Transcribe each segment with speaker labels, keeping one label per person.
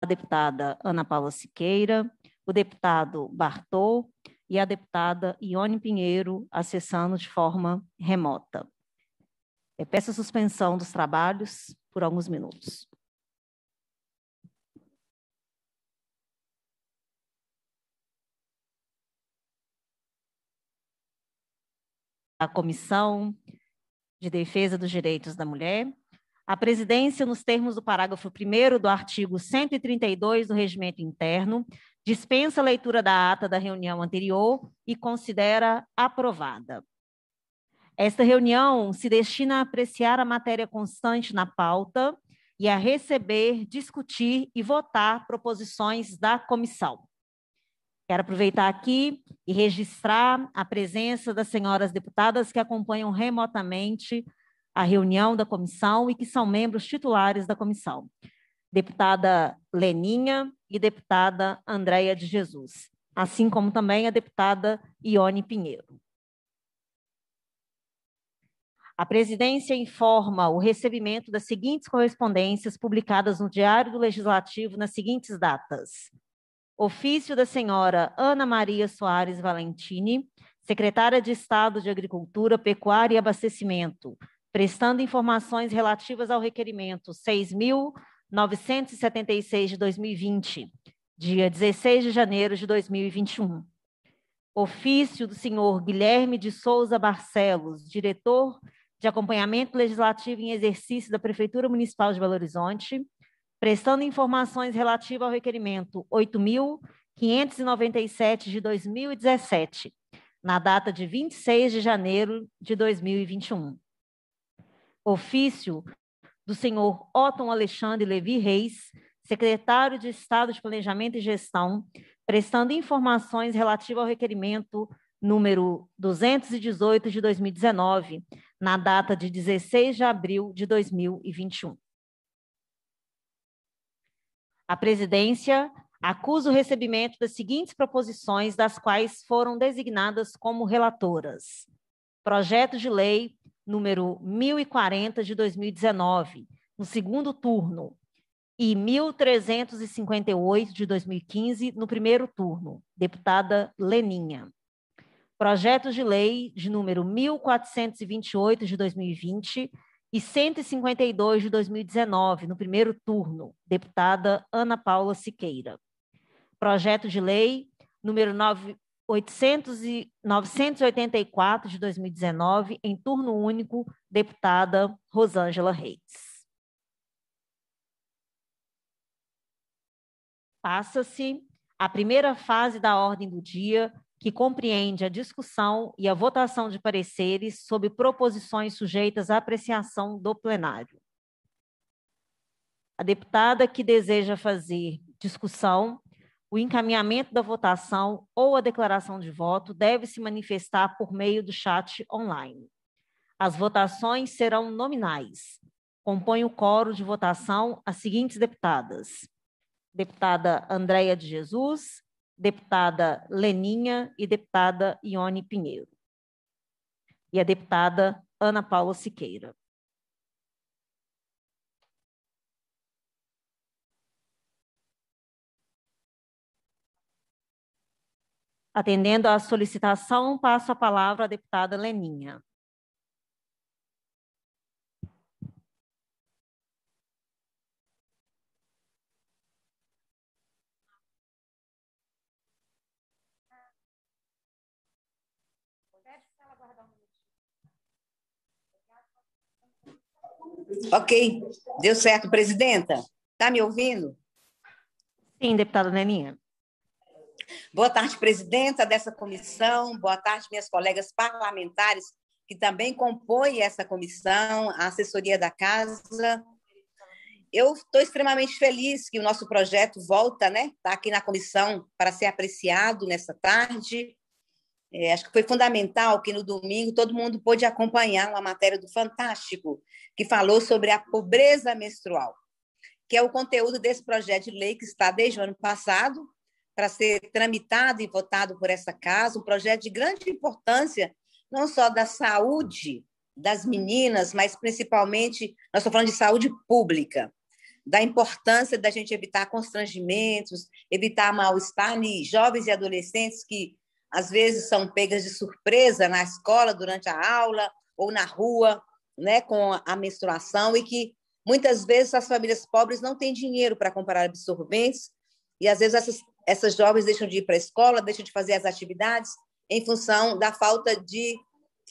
Speaker 1: a deputada Ana Paula Siqueira, o deputado Bartol e a deputada Ione Pinheiro, acessando de forma remota. Eu é, peço a suspensão dos trabalhos por alguns minutos. A Comissão de Defesa dos Direitos da Mulher, a presidência, nos termos do parágrafo 1 do artigo 132 do Regimento Interno, dispensa a leitura da ata da reunião anterior e considera aprovada. Esta reunião se destina a apreciar a matéria constante na pauta e a receber, discutir e votar proposições da comissão. Quero aproveitar aqui e registrar a presença das senhoras deputadas que acompanham remotamente a reunião da comissão e que são membros titulares da comissão. Deputada Leninha e deputada Andréia de Jesus, assim como também a deputada Ione Pinheiro. A presidência informa o recebimento das seguintes correspondências publicadas no Diário do Legislativo nas seguintes datas: ofício da senhora Ana Maria Soares Valentini, secretária de Estado de Agricultura, Pecuária e Abastecimento, prestando informações relativas ao requerimento 6.976 de 2020, dia 16 de janeiro de 2021. Ofício do senhor Guilherme de Souza Barcelos, diretor de acompanhamento legislativo em exercício da Prefeitura Municipal de Belo Horizonte, prestando informações relativas ao requerimento 8.597 de 2017, na data de 26 de janeiro de 2021. Ofício do senhor Otton Alexandre Levi Reis, secretário de Estado de Planejamento e Gestão, prestando informações relativas ao requerimento número 218 de 2019, na data de 16 de abril de 2021. A presidência acusa o recebimento das seguintes proposições, das quais foram designadas como relatoras: Projeto de Lei número 1040 de 2019, no segundo turno, e 1358 de 2015, no primeiro turno, deputada Leninha. Projetos de lei de número 1428 de 2020 e 152 de 2019, no primeiro turno, deputada Ana Paula Siqueira. Projeto de lei número 9, 800 984 de 2019, em turno único, deputada Rosângela Reis. Passa-se a primeira fase da ordem do dia, que compreende a discussão e a votação de pareceres sobre proposições sujeitas à apreciação do plenário. A deputada que deseja fazer discussão o encaminhamento da votação ou a declaração de voto deve se manifestar por meio do chat online. As votações serão nominais. Compõe o coro de votação as seguintes deputadas: deputada Andréia de Jesus, deputada Leninha e deputada Ione Pinheiro. E a deputada Ana Paula Siqueira. Atendendo à solicitação, passo a palavra à deputada Leninha.
Speaker 2: Ok, deu certo, presidenta. Está me ouvindo? Sim, deputada Leninha. Boa tarde, presidenta dessa comissão, boa tarde, minhas colegas parlamentares que também compõem essa comissão, a assessoria da casa. Eu estou extremamente feliz que o nosso projeto volta, né? Está aqui na comissão para ser apreciado nessa tarde. É, acho que foi fundamental que no domingo todo mundo pôde acompanhar uma matéria do Fantástico que falou sobre a pobreza menstrual, que é o conteúdo desse projeto de lei que está desde o ano passado para ser tramitado e votado por essa casa, um projeto de grande importância, não só da saúde das meninas, mas principalmente, nós estamos falando de saúde pública, da importância da gente evitar constrangimentos, evitar mal-estar em jovens e adolescentes que às vezes são pegas de surpresa na escola durante a aula ou na rua, né, com a menstruação e que muitas vezes as famílias pobres não têm dinheiro para comprar absorventes e às vezes essas essas jovens deixam de ir para a escola, deixam de fazer as atividades em função da falta de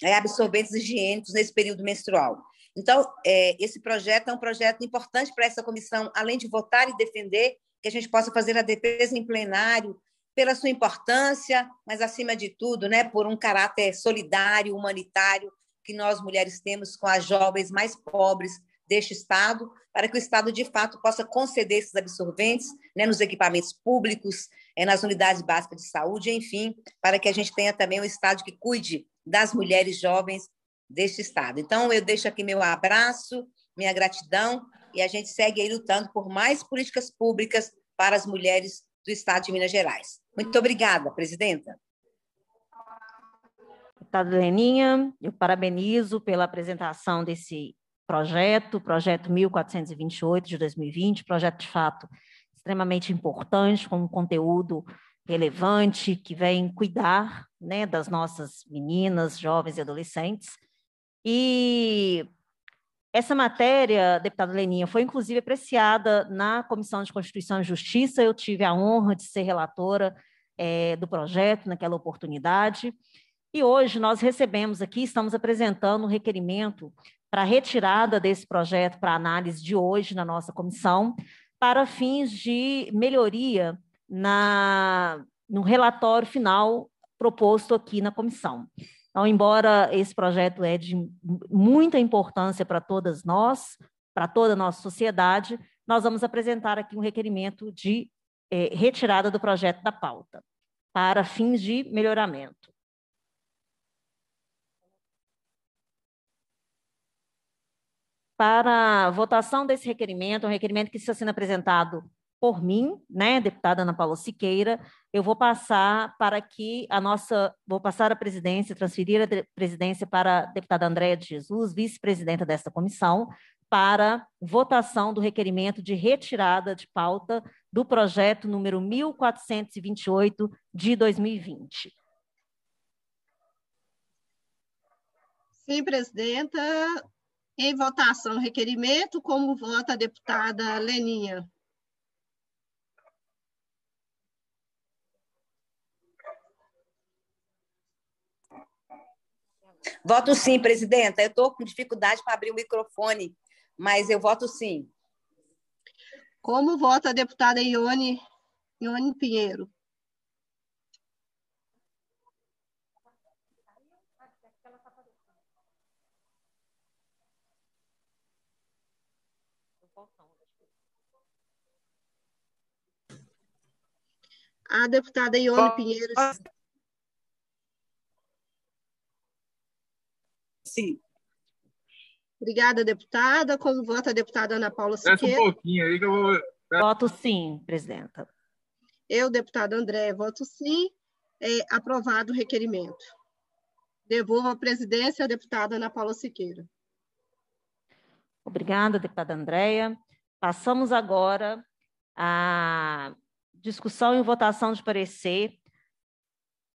Speaker 2: é, absorventes higiênicos nesse período menstrual. Então, é, esse projeto é um projeto importante para essa comissão, além de votar e defender, que a gente possa fazer a defesa em plenário pela sua importância, mas, acima de tudo, né, por um caráter solidário, humanitário, que nós mulheres temos com as jovens mais pobres deste Estado, para que o Estado, de fato, possa conceder esses absorventes né, nos equipamentos públicos, é, nas unidades básicas de saúde, enfim, para que a gente tenha também um Estado que cuide das mulheres jovens deste Estado. Então, eu deixo aqui meu abraço, minha gratidão, e a gente segue aí lutando por mais políticas públicas para as mulheres do Estado de Minas Gerais. Muito obrigada, presidenta.
Speaker 1: Deputada Leninha, eu parabenizo pela apresentação desse projeto, projeto 1428 de 2020, projeto de fato extremamente importante, com um conteúdo relevante que vem cuidar né, das nossas meninas, jovens e adolescentes. E essa matéria, deputada Leninha, foi inclusive apreciada na Comissão de Constituição e Justiça. Eu tive a honra de ser relatora é, do projeto naquela oportunidade. E hoje nós recebemos aqui, estamos apresentando um requerimento para retirada desse projeto para análise de hoje na nossa comissão, para fins de melhoria na, no relatório final proposto aqui na comissão. Então, embora esse projeto é de muita importância para todas nós, para toda a nossa sociedade, nós vamos apresentar aqui um requerimento de eh, retirada do projeto da pauta, para fins de melhoramento. para votação desse requerimento, um requerimento que está sendo apresentado por mim, né, deputada Ana Paula Siqueira, eu vou passar para que a nossa, vou passar a presidência, transferir a presidência para a deputada Andréa de Jesus, vice-presidenta desta comissão, para votação do requerimento de retirada de pauta do projeto número 1428 de 2020. Sim, presidenta, em votação, requerimento, como vota a deputada Leninha?
Speaker 2: Voto sim, presidenta. Eu estou com dificuldade para abrir o microfone, mas eu voto sim. Como vota a deputada Ione, Ione Pinheiro?
Speaker 1: A deputada Ione Pinheiro. Ah, sim. Obrigada, deputada. Como vota a deputada Ana Paula Siqueira? Um pouquinho aí que eu vou... Voto sim, presidenta. Eu, deputada André, voto sim. É, aprovado o requerimento. Devolvo a presidência à deputada Ana Paula Siqueira. Obrigada, deputada Andréia. Passamos agora a discussão e votação de parecer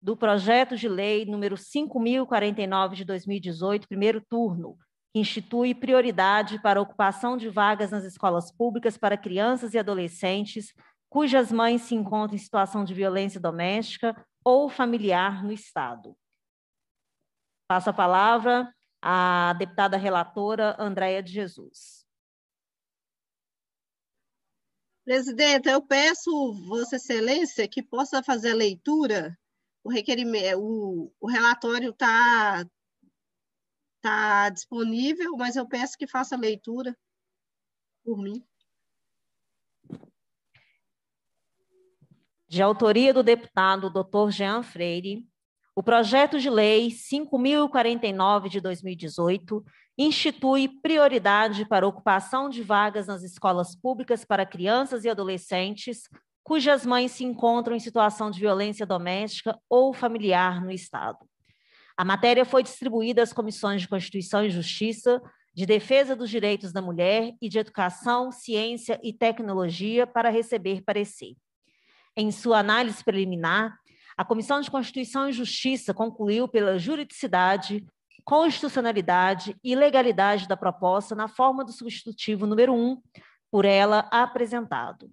Speaker 1: do projeto de lei número 5049 de 2018, primeiro turno, que institui prioridade para ocupação de vagas nas escolas públicas para crianças e adolescentes cujas mães se encontram em situação de violência doméstica ou familiar no Estado. Passo a palavra à deputada relatora Andréia de Jesus. Presidenta, eu peço Vossa Excelência que possa fazer a leitura. O requerimento, o, o relatório está tá disponível, mas eu peço que faça a leitura por mim. De autoria do deputado Dr. Jean Freire, o projeto de lei 5049 de 2018 institui prioridade para ocupação de vagas nas escolas públicas para crianças e adolescentes cujas mães se encontram em situação de violência doméstica ou familiar no estado. A matéria foi distribuída às comissões de Constituição e Justiça, de Defesa dos Direitos da Mulher e de Educação, Ciência e Tecnologia para receber parecer. Em sua análise preliminar, a Comissão de Constituição e Justiça concluiu pela juridicidade, constitucionalidade e legalidade da proposta na forma do substitutivo número 1, por ela apresentado.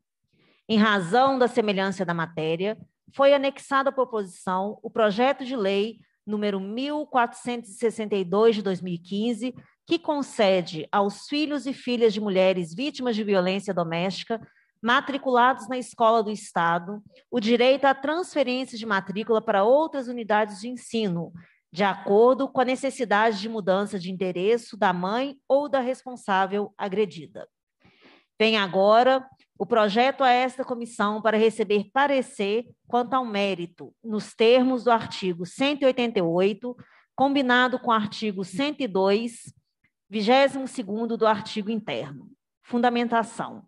Speaker 1: Em razão da semelhança da matéria, foi anexado à proposição o projeto de lei número 1462 de 2015, que concede aos filhos e filhas de mulheres vítimas de violência doméstica matriculados na escola do Estado o direito à transferência de matrícula para outras unidades de ensino, de acordo com a necessidade de mudança de endereço da mãe ou da responsável agredida. Vem agora o projeto a esta comissão para receber parecer quanto ao mérito, nos termos do artigo 188, combinado com o artigo 102, 22 do artigo interno. Fundamentação.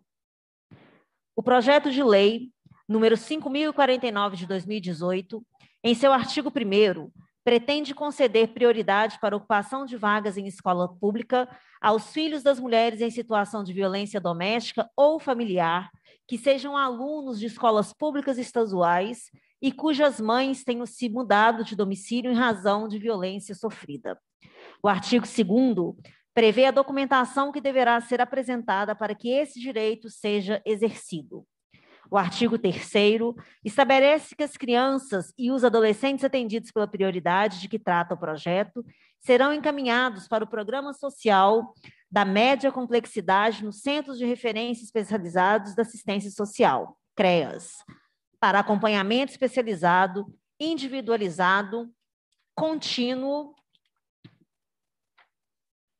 Speaker 1: O projeto de lei número 5049 de 2018, em seu artigo 1 pretende conceder prioridade para ocupação de vagas em escola pública aos filhos das mulheres em situação de violência doméstica ou familiar, que sejam alunos de escolas públicas estaduais e cujas mães tenham se mudado de domicílio em razão de violência sofrida. O artigo 2 prevê a documentação que deverá ser apresentada para que esse direito seja exercido. O artigo 3 estabelece que as crianças e os adolescentes atendidos pela prioridade de que trata o projeto serão encaminhados para o programa social da média complexidade nos Centros de Referência Especializados da Assistência Social, CREAS, para acompanhamento especializado, individualizado, contínuo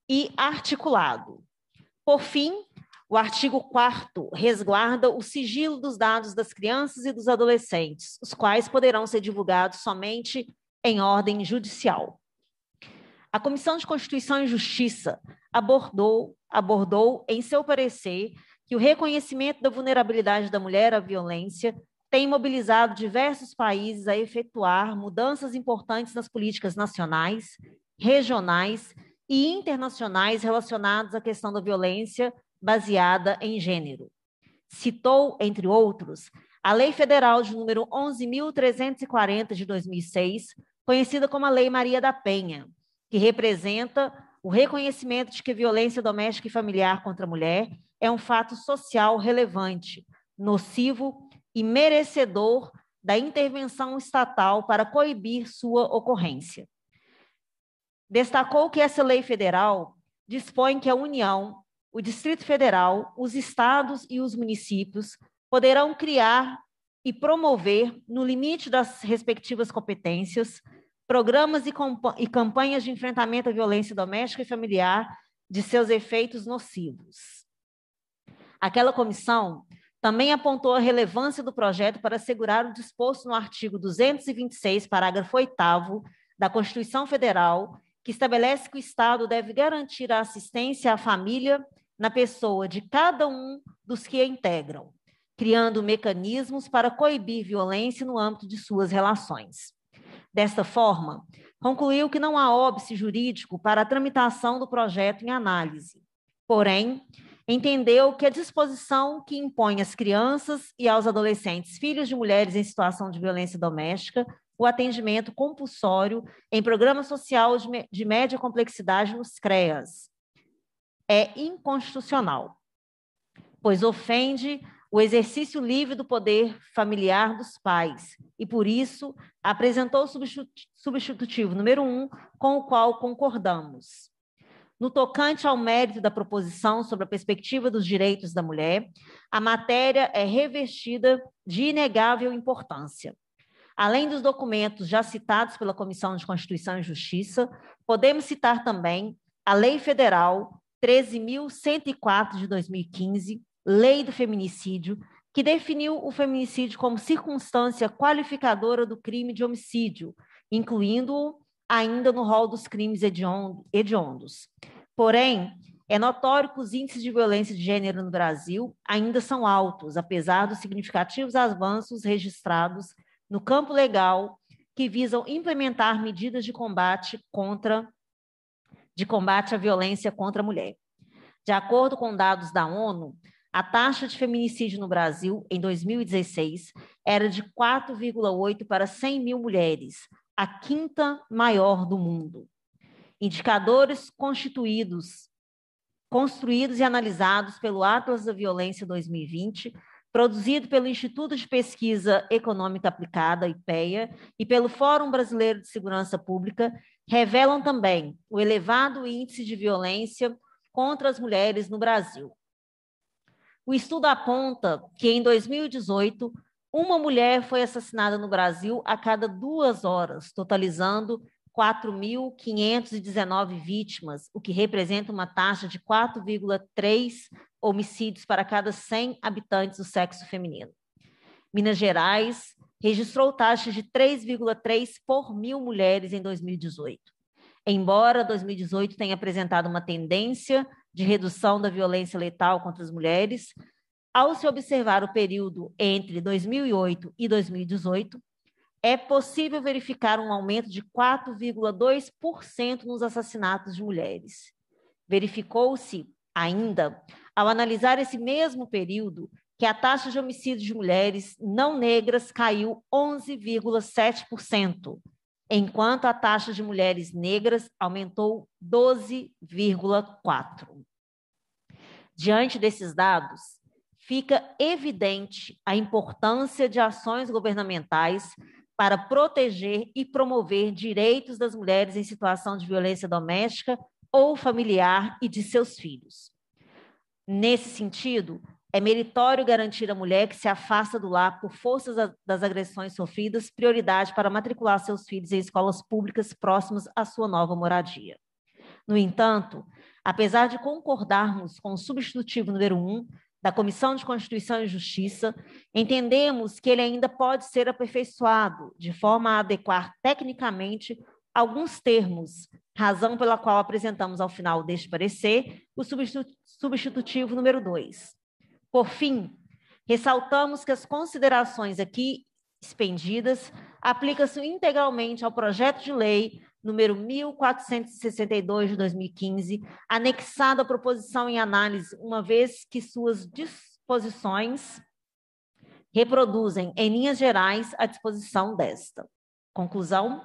Speaker 1: e articulado. Por fim, o artigo 4 resguarda o sigilo dos dados das crianças e dos adolescentes, os quais poderão ser divulgados somente em ordem judicial. A Comissão de Constituição e Justiça abordou, abordou em seu parecer que o reconhecimento da vulnerabilidade da mulher à violência tem mobilizado diversos países a efetuar mudanças importantes nas políticas nacionais, regionais e internacionais relacionados à questão da violência baseada em gênero. Citou, entre outros, a Lei Federal de número 11.340 de 2006, conhecida como a Lei Maria da Penha, que representa o reconhecimento de que violência doméstica e familiar contra a mulher é um fato social relevante, nocivo e merecedor da intervenção estatal para coibir sua ocorrência. Destacou que essa lei federal dispõe que a União, o Distrito Federal, os estados e os municípios poderão criar e promover, no limite das respectivas competências, programas e, e campanhas de enfrentamento à violência doméstica e familiar de seus efeitos nocivos. Aquela comissão também apontou a relevância do projeto para assegurar o disposto no artigo 226, parágrafo 8 da Constituição Federal que estabelece que o Estado deve garantir a assistência à família na pessoa de cada um dos que a integram, criando mecanismos para coibir violência no âmbito de suas relações. Desta forma, concluiu que não há óbice jurídico para a tramitação do projeto em análise. Porém, entendeu que a disposição que impõe às crianças e aos adolescentes filhos de mulheres em situação de violência doméstica o atendimento compulsório em programa social de média complexidade nos CREAS. É inconstitucional, pois ofende o exercício livre do poder familiar dos pais e, por isso, apresentou o substitutivo número um, com o qual concordamos. No tocante ao mérito da proposição sobre a perspectiva dos direitos da mulher, a matéria é revestida de inegável importância Além dos documentos já citados pela Comissão de Constituição e Justiça, podemos citar também a Lei Federal 13.104 de 2015, Lei do Feminicídio, que definiu o feminicídio como circunstância qualificadora do crime de homicídio, incluindo-o ainda no rol dos crimes hediondos. Porém, é notório que os índices de violência de gênero no Brasil ainda são altos, apesar dos significativos avanços registrados no campo legal que visam implementar medidas de combate contra de combate à violência contra a mulher. De acordo com dados da ONU, a taxa de feminicídio no Brasil em 2016 era de 4,8 para 100 mil mulheres, a quinta maior do mundo. Indicadores constituídos, construídos e analisados pelo Atlas da Violência 2020 produzido pelo Instituto de Pesquisa Econômica Aplicada, IPEA, e pelo Fórum Brasileiro de Segurança Pública, revelam também o elevado índice de violência contra as mulheres no Brasil. O estudo aponta que, em 2018, uma mulher foi assassinada no Brasil a cada duas horas, totalizando 4.519 vítimas, o que representa uma taxa de 4,3 homicídios para cada 100 habitantes do sexo feminino. Minas Gerais registrou taxa de 3,3 por mil mulheres em 2018. Embora 2018 tenha apresentado uma tendência de redução da violência letal contra as mulheres, ao se observar o período entre 2008 e 2018, é possível verificar um aumento de 4,2% nos assassinatos de mulheres. Verificou-se ainda ao analisar esse mesmo período, que a taxa de homicídios de mulheres não negras caiu 11,7%, enquanto a taxa de mulheres negras aumentou 12,4%. Diante desses dados, fica evidente a importância de ações governamentais para proteger e promover direitos das mulheres em situação de violência doméstica ou familiar e de seus filhos. Nesse sentido, é meritório garantir à mulher que se afasta do lar por forças das agressões sofridas prioridade para matricular seus filhos em escolas públicas próximas à sua nova moradia. No entanto, apesar de concordarmos com o substitutivo número 1 da Comissão de Constituição e Justiça, entendemos que ele ainda pode ser aperfeiçoado de forma a adequar tecnicamente alguns termos razão pela qual apresentamos ao final deste parecer o substitutivo número 2. Por fim, ressaltamos que as considerações aqui expendidas aplicam-se integralmente ao projeto de lei número 1462 de 2015, anexado à proposição em análise, uma vez que suas disposições reproduzem em linhas gerais a disposição desta. Conclusão: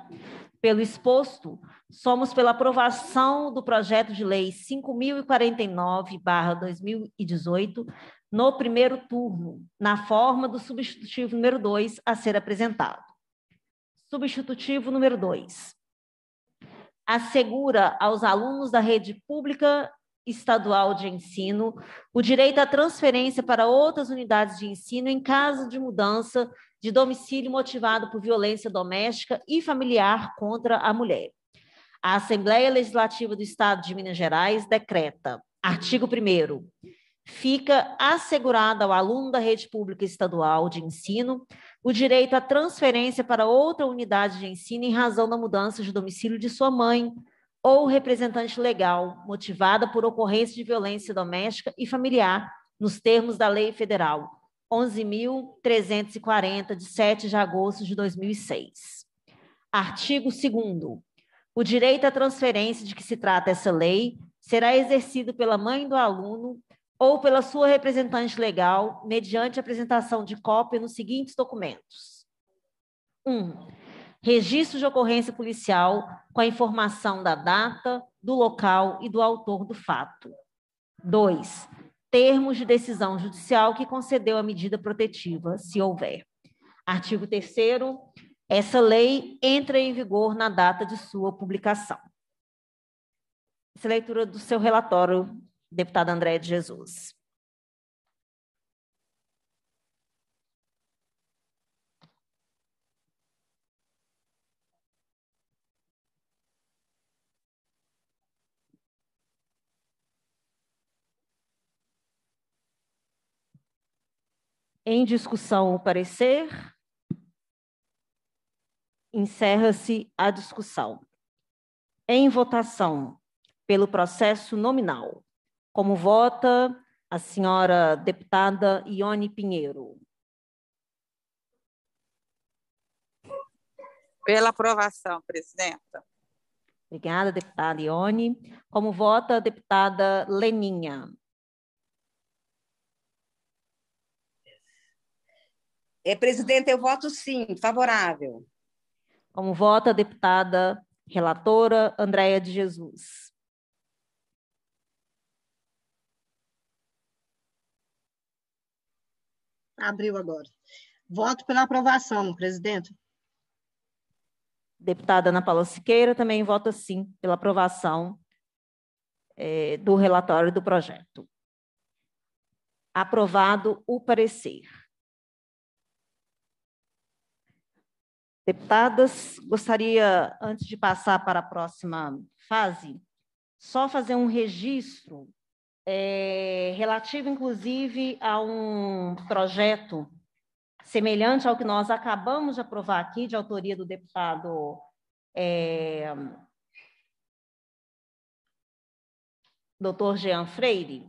Speaker 1: pelo exposto, somos pela aprovação do projeto de lei 5049/2018 no primeiro turno, na forma do substitutivo número 2 a ser apresentado. Substitutivo número 2. Assegura aos alunos da rede pública estadual de ensino o direito à transferência para outras unidades de ensino em caso de mudança de domicílio motivado por violência doméstica e familiar contra a mulher. A Assembleia Legislativa do Estado de Minas Gerais decreta, artigo 1 fica assegurada ao aluno da rede pública estadual de ensino o direito à transferência para outra unidade de ensino em razão da mudança de domicílio de sua mãe ou representante legal motivada por ocorrência de violência doméstica e familiar nos termos da lei federal 11.340, de 7 de agosto de 2006. Artigo 2. O direito à transferência de que se trata essa lei será exercido pela mãe do aluno ou pela sua representante legal, mediante apresentação de cópia nos seguintes documentos: 1. Um, registro de ocorrência policial com a informação da data, do local e do autor do fato. 2 termos de decisão judicial que concedeu a medida protetiva, se houver. Artigo 3 essa lei entra em vigor na data de sua publicação. Essa é a leitura do seu relatório, deputada Andréa de Jesus. Em discussão o parecer. Encerra-se a discussão. Em votação, pelo processo nominal. Como vota a senhora deputada Ione Pinheiro?
Speaker 2: Pela aprovação, presidenta.
Speaker 1: Obrigada, deputada Ione. Como vota a deputada Leninha?
Speaker 2: É, presidente, eu voto sim, favorável. Como vota a deputada
Speaker 1: relatora Andréia de Jesus? Abriu agora. Voto pela aprovação, presidente. Deputada Ana Paula Siqueira também vota sim pela aprovação é, do relatório do projeto. Aprovado o parecer. deputadas. Gostaria, antes de passar para a próxima fase, só fazer um registro é, relativo, inclusive, a um projeto semelhante ao que nós acabamos de aprovar aqui, de autoria do deputado é, doutor Jean Freire,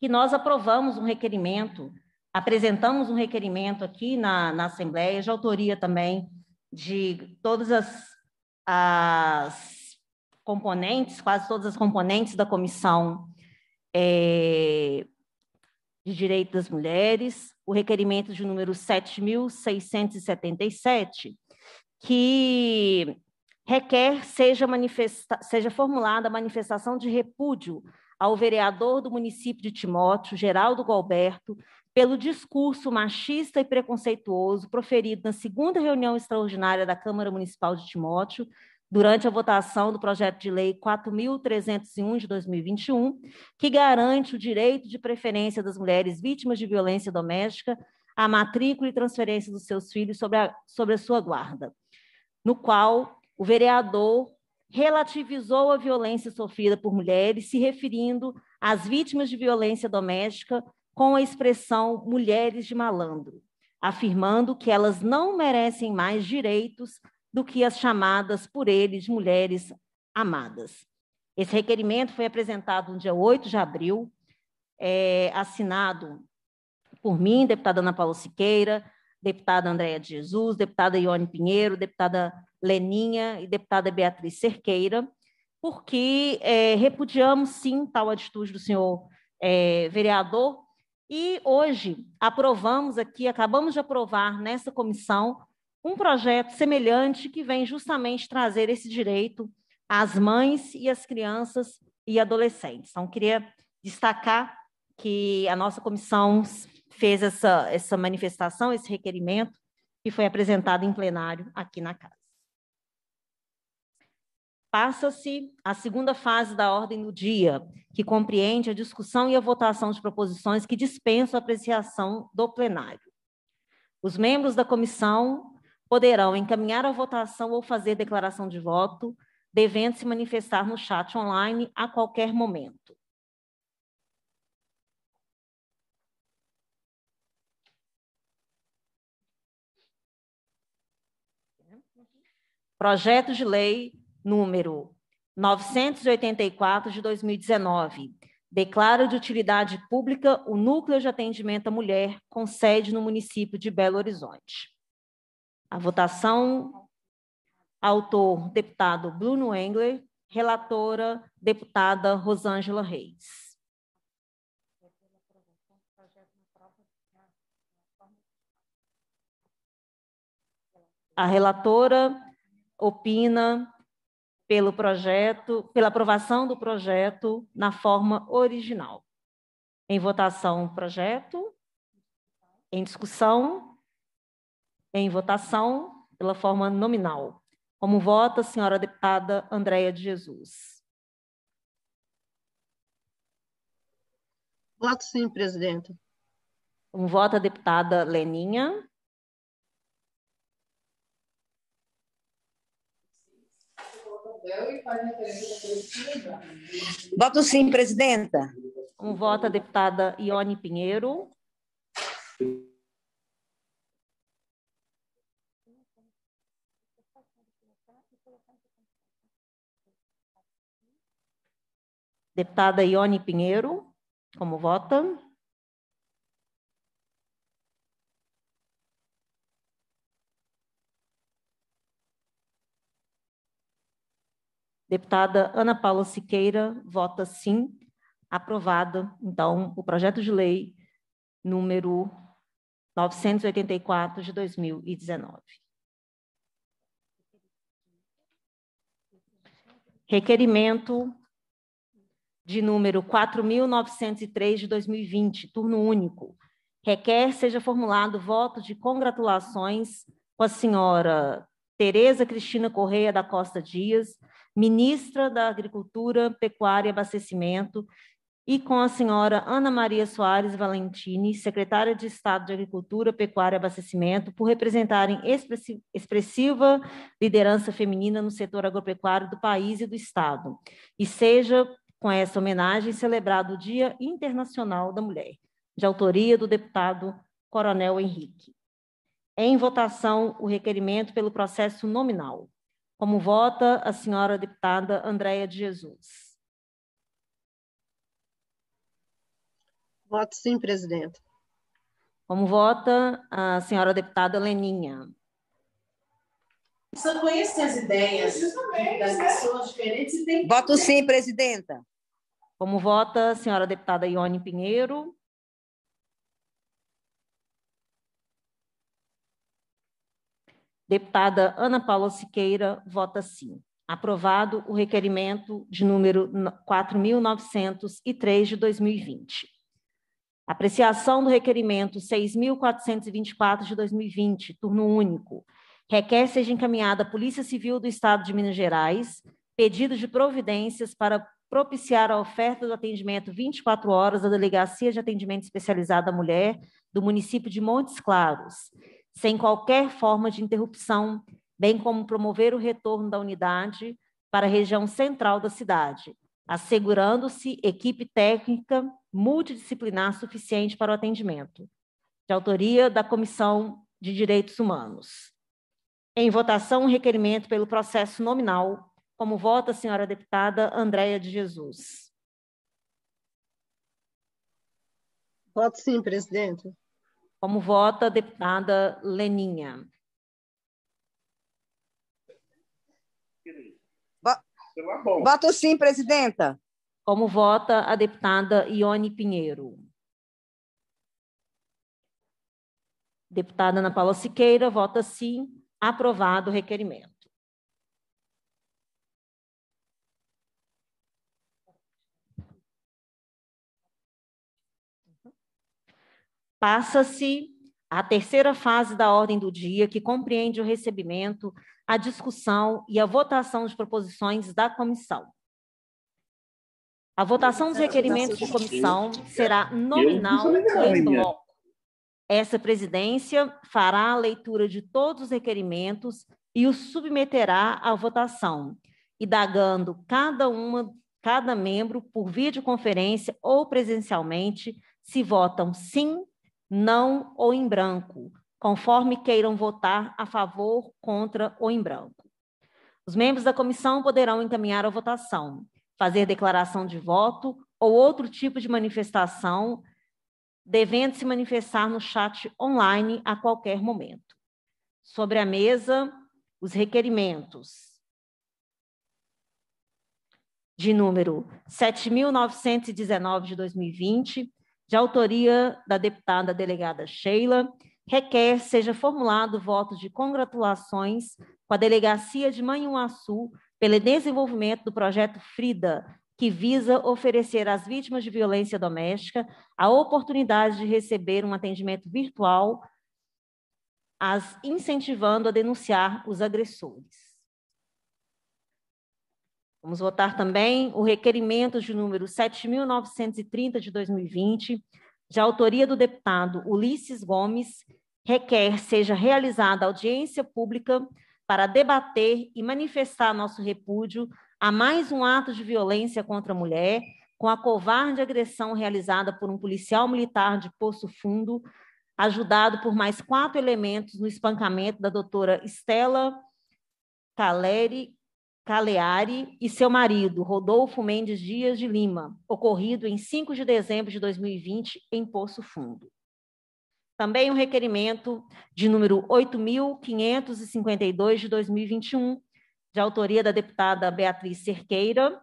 Speaker 1: que nós aprovamos um requerimento, apresentamos um requerimento aqui na, na Assembleia, de autoria também de todas as, as componentes, quase todas as componentes da comissão é, de Direito das Mulheres, o requerimento de número 7.677, que requer seja, manifesta seja formulada a manifestação de repúdio ao vereador do município de Timóteo, Geraldo Galberto, pelo discurso machista e preconceituoso proferido na segunda reunião extraordinária da Câmara Municipal de Timóteo, durante a votação do projeto de lei 4.301 de 2021, que garante o direito de preferência das mulheres vítimas de violência doméstica à matrícula e transferência dos seus filhos sobre a, sobre a sua guarda, no qual o vereador relativizou a violência sofrida por mulheres, se referindo às vítimas de violência doméstica com a expressão mulheres de malandro, afirmando que elas não merecem mais direitos do que as chamadas por ele de mulheres amadas. Esse requerimento foi apresentado no dia 8 de abril, é, assinado por mim, deputada Ana Paula Siqueira, deputada Andréa de Jesus, deputada Ione Pinheiro, deputada Leninha e deputada Beatriz Cerqueira, porque é, repudiamos, sim, tal atitude do senhor é, vereador, e hoje aprovamos aqui, acabamos de aprovar nessa comissão um projeto semelhante que vem justamente trazer esse direito às mães e às crianças e adolescentes. Então, queria destacar que a nossa comissão fez essa, essa manifestação, esse requerimento, que foi apresentado em plenário aqui na casa. Passa-se a segunda fase da ordem do dia, que compreende a discussão e a votação de proposições que dispensam a apreciação do plenário. Os membros da comissão poderão encaminhar a votação ou fazer declaração de voto, devendo se manifestar no chat online a qualquer momento. Projeto de lei número 984 de 2019. Declaro de utilidade pública o Núcleo de Atendimento à Mulher, com sede no município de Belo Horizonte. A votação, autor, deputado Bruno Engler, relatora, deputada Rosângela Reis. A relatora opina pelo projeto, pela aprovação do projeto na forma original. Em votação, o projeto. Em discussão. Em votação, pela forma nominal. Como vota a senhora deputada Andréia de Jesus? Voto sim, presidenta. Como vota a deputada Leninha?
Speaker 2: Voto sim, presidenta. Um
Speaker 1: voto a deputada Ione Pinheiro. Deputada Ione Pinheiro, como vota? Deputada Ana Paula Siqueira vota sim. Aprovada, então, o projeto de lei número 984 de 2019. Requerimento de número 4.903 de 2020, turno único. Requer seja formulado voto de congratulações com a senhora Tereza Cristina Correia da Costa Dias, ministra da Agricultura, Pecuária e Abastecimento, e com a senhora Ana Maria Soares Valentini, secretária de Estado de Agricultura, Pecuária e Abastecimento, por representarem expressiva liderança feminina no setor agropecuário do país e do Estado. E seja, com essa homenagem, celebrado o Dia Internacional da Mulher, de autoria do deputado Coronel Henrique. Em votação, o requerimento pelo processo nominal. Como vota a senhora deputada Andréia de Jesus? Voto sim, presidente. Como vota a senhora deputada Leninha? Só conheço as ideias das pessoas diferentes e tem... Voto sim, presidenta. Como vota a senhora deputada Ione Pinheiro? Deputada Ana Paula Siqueira vota sim. Aprovado o requerimento de número 4.903 de 2020. Apreciação do requerimento 6.424 de 2020, turno único. Requer seja encaminhada à Polícia Civil do Estado de Minas Gerais pedido de providências para propiciar a oferta do atendimento 24 horas da Delegacia de Atendimento Especializado à Mulher do município de Montes Claros sem qualquer forma de interrupção, bem como promover o retorno da unidade para a região central da cidade, assegurando-se equipe técnica multidisciplinar suficiente para o atendimento. De autoria da Comissão de Direitos Humanos. Em votação, o requerimento pelo processo nominal. Como vota a senhora deputada Andréia de Jesus. Voto sim, presidente. Como vota a deputada Leninha?
Speaker 2: É voto sim,
Speaker 1: presidenta. Como vota a deputada Ione Pinheiro? Deputada Ana Paula Siqueira, vota sim. Aprovado o requerimento. Passa-se à terceira fase da ordem do dia, que compreende o recebimento, a discussão e a votação de proposições da comissão. A votação dos requerimentos de comissão será nominal em bloco. Essa presidência fará a leitura de todos os requerimentos e os submeterá à votação, indagando cada uma, cada membro por videoconferência ou presencialmente se votam sim não ou em branco, conforme queiram votar a favor, contra ou em branco. Os membros da comissão poderão encaminhar a votação, fazer declaração de voto ou outro tipo de manifestação, devendo se manifestar no chat online a qualquer momento. Sobre a mesa, os requerimentos de número 7.919 de 2020, de autoria da deputada delegada Sheila, requer seja formulado voto de congratulações com a Delegacia de Manhuaçu pelo desenvolvimento do projeto Frida, que visa oferecer às vítimas de violência doméstica a oportunidade de receber um atendimento virtual, as incentivando a denunciar os agressores. Vamos votar também o requerimento de número 7.930 de 2020, de autoria do deputado Ulisses Gomes, requer seja realizada audiência pública para debater e manifestar nosso repúdio a mais um ato de violência contra a mulher, com a covarde agressão realizada por um policial militar de Poço Fundo, ajudado por mais quatro elementos no espancamento da doutora Estela Caleri Caleari e seu marido, Rodolfo Mendes Dias de Lima, ocorrido em 5 de dezembro de 2020 em Poço Fundo. Também um requerimento de número 8.552 de 2021, de autoria da deputada Beatriz Cerqueira,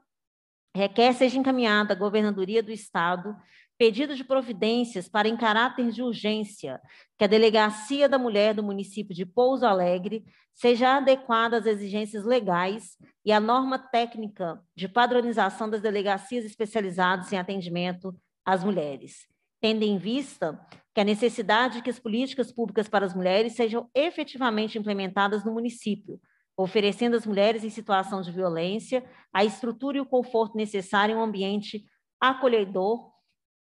Speaker 1: requer seja encaminhada à Governadoria do Estado pedido de providências para em caráter de urgência que a delegacia da mulher do município de Pouso Alegre seja adequada às exigências legais e à norma técnica de padronização das delegacias especializadas em atendimento às mulheres, tendo em vista que a necessidade de que as políticas públicas para as mulheres sejam efetivamente implementadas no município, oferecendo às mulheres em situação de violência a estrutura e o conforto necessário em um ambiente acolhedor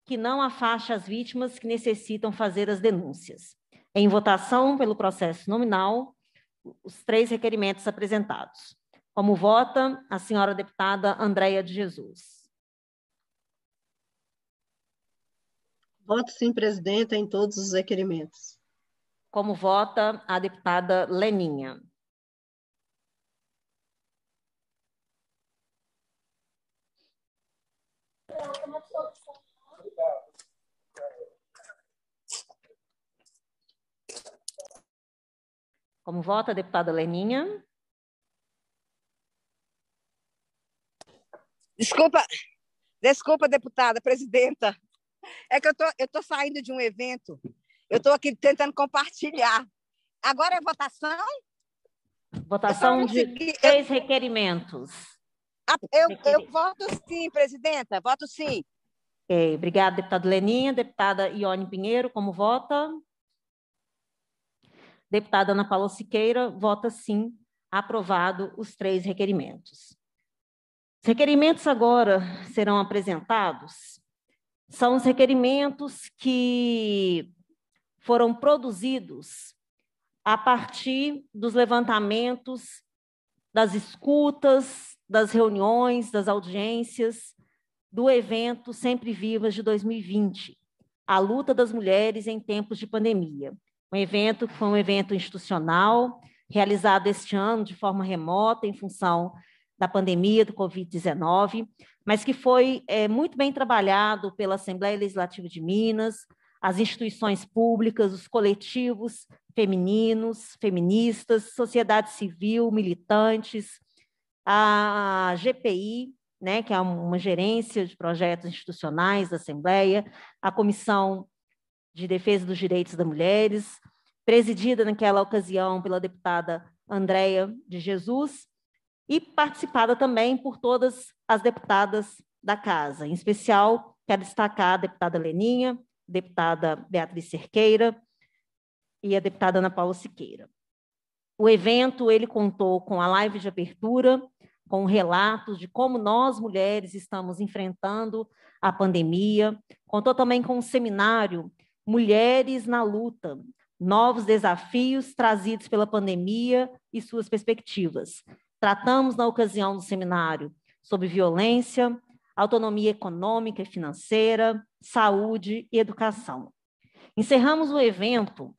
Speaker 1: que não afaste as vítimas que necessitam fazer as denúncias. Em votação pelo processo nominal, os três requerimentos apresentados. Como vota a senhora deputada Andréia de Jesus? Voto sim, presidenta, em todos os requerimentos. Como vota a deputada Leninha?
Speaker 2: Como vota a deputada Leninha? Desculpa, desculpa, deputada, presidenta. É que eu tô, eu tô saindo de um evento. Eu estou aqui tentando compartilhar. Agora é votação? Votação de três
Speaker 1: requerimentos.
Speaker 2: Ah, eu, eu voto sim, presidenta, voto sim.
Speaker 1: Ok, obrigada, deputado Leninha. Deputada Ione Pinheiro, como vota? Deputada Ana Paula Siqueira vota sim, aprovado os três requerimentos. Os requerimentos agora serão apresentados. São os requerimentos que foram produzidos a partir dos levantamentos, das escutas, das reuniões, das audiências do evento Sempre Vivas de 2020, a luta das mulheres em tempos de pandemia. Um evento que foi um evento institucional, realizado este ano de forma remota, em função da pandemia do Covid-19, mas que foi é, muito bem trabalhado pela Assembleia Legislativa de Minas, as instituições públicas, os coletivos femininos, feministas, sociedade civil, militantes, a GPI, né, que é uma gerência de projetos institucionais da Assembleia, a Comissão de Defesa dos Direitos das Mulheres, presidida naquela ocasião pela deputada Andréia de Jesus, e participada também por todas as deputadas da casa. Em especial, quero destacar a deputada Leninha, deputada Beatriz Cerqueira e a deputada Ana Paula Siqueira. O evento ele contou com a live de abertura, com relatos de como nós mulheres estamos enfrentando a pandemia. Contou também com um seminário mulheres na luta, novos desafios trazidos pela pandemia e suas perspectivas. Tratamos na ocasião do seminário sobre violência, autonomia econômica e financeira, saúde e educação. Encerramos o evento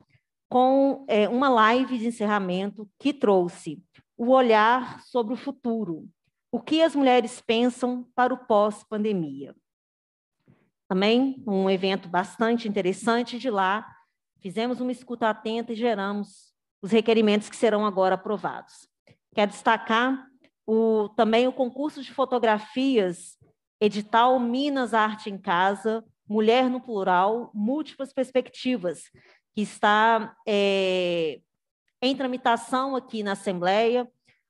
Speaker 1: com é, uma live de encerramento que trouxe o olhar sobre o futuro, o que as mulheres pensam para o pós-pandemia também um evento bastante interessante de lá. Fizemos uma escuta atenta e geramos os requerimentos que serão agora aprovados. Quero destacar o, também o concurso de fotografias, edital Minas Arte em Casa, Mulher no Plural, Múltiplas Perspectivas, que está é, em tramitação aqui na Assembleia.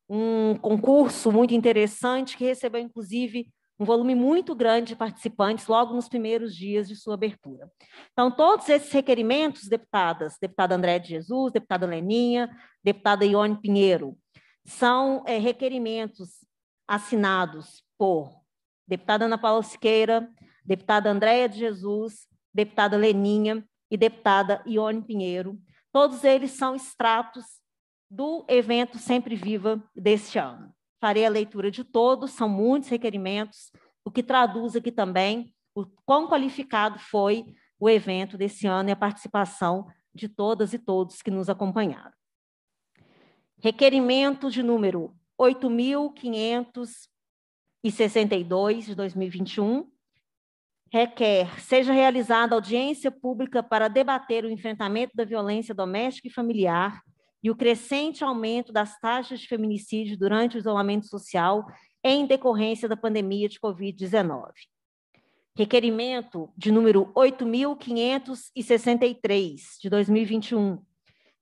Speaker 1: Um concurso muito interessante que recebeu, inclusive, um volume muito grande de participantes logo nos primeiros dias de sua abertura. Então, todos esses requerimentos, deputadas, deputada André de Jesus, deputada Leninha, deputada Ione Pinheiro, são é, requerimentos assinados por deputada Ana Paula Siqueira, deputada Andréa de Jesus, deputada Leninha e deputada Ione Pinheiro. Todos eles são extratos do evento Sempre Viva deste ano farei a leitura de todos, são muitos requerimentos, o que traduz aqui também o quão qualificado foi o evento desse ano e a participação de todas e todos que nos acompanharam. Requerimento de número 8.562 de 2021 requer seja realizada audiência pública para debater o enfrentamento da violência doméstica e familiar e o crescente aumento das taxas de feminicídio durante o isolamento social em decorrência da pandemia de Covid-19. Requerimento de número 8.563, de 2021,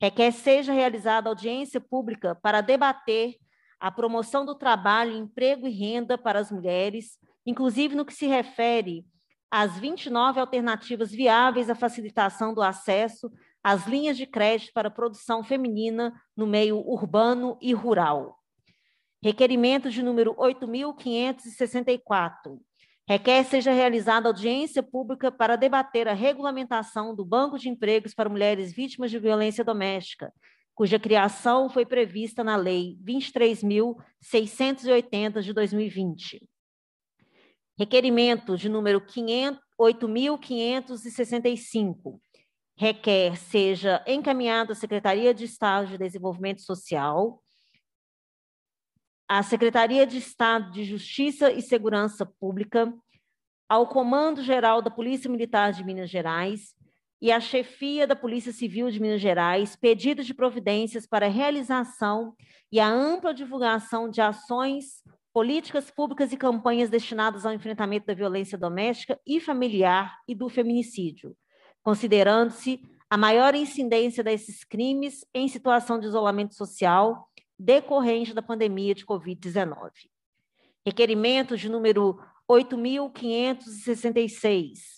Speaker 1: requer seja realizada audiência pública para debater a promoção do trabalho, emprego e renda para as mulheres, inclusive no que se refere às 29 alternativas viáveis à facilitação do acesso as linhas de crédito para produção feminina no meio urbano e rural. Requerimento de número 8.564. Requer seja realizada audiência pública para debater a regulamentação do Banco de Empregos para Mulheres Vítimas de Violência Doméstica, cuja criação foi prevista na Lei 23.680 de 2020. Requerimento de número 8.565 requer seja encaminhado à Secretaria de Estado de Desenvolvimento Social, à Secretaria de Estado de Justiça e Segurança Pública, ao Comando Geral da Polícia Militar de Minas Gerais e à chefia da Polícia Civil de Minas Gerais, pedido de providências para a realização e a ampla divulgação de ações, políticas públicas e campanhas destinadas ao enfrentamento da violência doméstica e familiar e do feminicídio considerando-se a maior incidência desses crimes em situação de isolamento social decorrente da pandemia de Covid-19. Requerimento de número 8.566.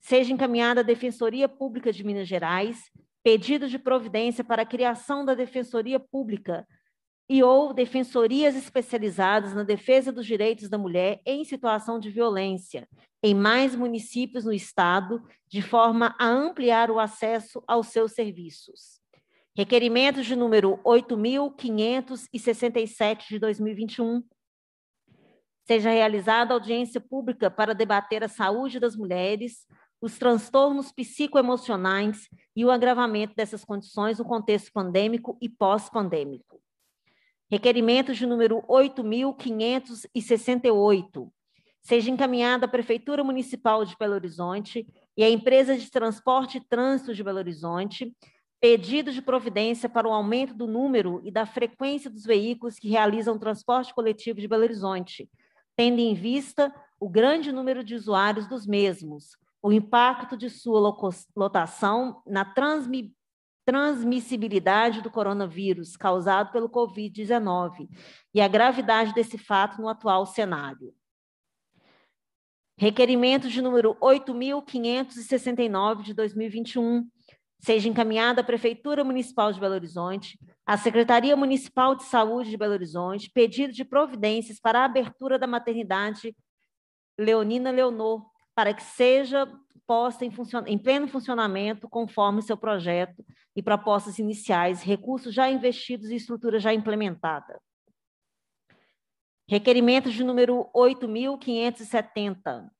Speaker 1: Seja encaminhada à Defensoria Pública de Minas Gerais pedido de providência para a criação da Defensoria Pública e ou defensorias especializadas na defesa dos direitos da mulher em situação de violência, em mais municípios no estado, de forma a ampliar o acesso aos seus serviços. requerimento de número 8567 de 2021. Seja realizada audiência pública para debater a saúde das mulheres, os transtornos psicoemocionais e o agravamento dessas condições no contexto pandêmico e pós-pandêmico. Requerimento de número 8.568. Seja encaminhada à Prefeitura Municipal de Belo Horizonte e à Empresa de Transporte e Trânsito de Belo Horizonte pedido de providência para o aumento do número e da frequência dos veículos que realizam transporte coletivo de Belo Horizonte, tendo em vista o grande número de usuários dos mesmos, o impacto de sua lotação na transmi transmissibilidade do coronavírus causado pelo Covid-19 e a gravidade desse fato no atual cenário. Requerimento de número 8.569 de 2021 seja encaminhada à Prefeitura Municipal de Belo Horizonte, à Secretaria Municipal de Saúde de Belo Horizonte, pedido de providências para a abertura da maternidade Leonina Leonor, para que seja posta em, em, pleno funcionamento conforme seu projeto, e propostas iniciais, recursos já investidos e estrutura já implementada. Requerimentos de número 8.570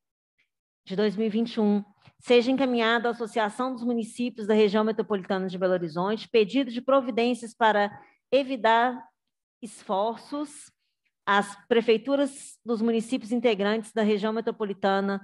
Speaker 1: de 2021 seja encaminhado à Associação dos Municípios da Região Metropolitana de Belo Horizonte pedido de providências para evitar esforços às prefeituras dos municípios integrantes da região metropolitana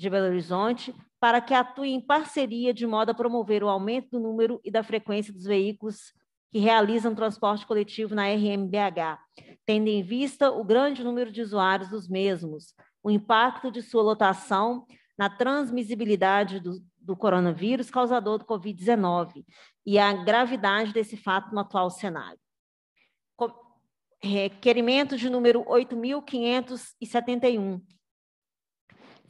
Speaker 1: de Belo Horizonte para que atue em parceria de modo a promover o aumento do número e da frequência dos veículos que realizam transporte coletivo na RMBH, tendo em vista o grande número de usuários dos mesmos, o impacto de sua lotação na transmissibilidade do, do coronavírus causador do Covid-19 e a gravidade desse fato no atual cenário. Requerimento é, de número 8.571,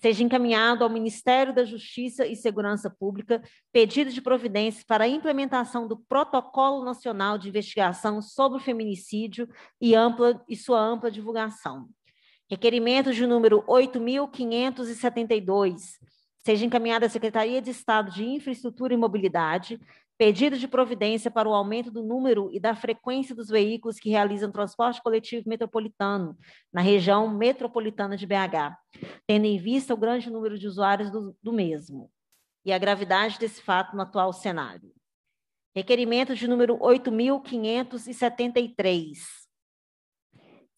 Speaker 1: seja encaminhado ao Ministério da Justiça e Segurança Pública pedido de providências para a implementação do Protocolo Nacional de Investigação sobre o Feminicídio e, ampla, e sua ampla divulgação. Requerimento de número 8.572 seja encaminhado à Secretaria de Estado de Infraestrutura e Mobilidade pedido de providência para o aumento do número e da frequência dos veículos que realizam transporte coletivo metropolitano na região metropolitana de BH, tendo em vista o grande número de usuários do, do mesmo e a gravidade desse fato no atual cenário. Requerimento de número 8573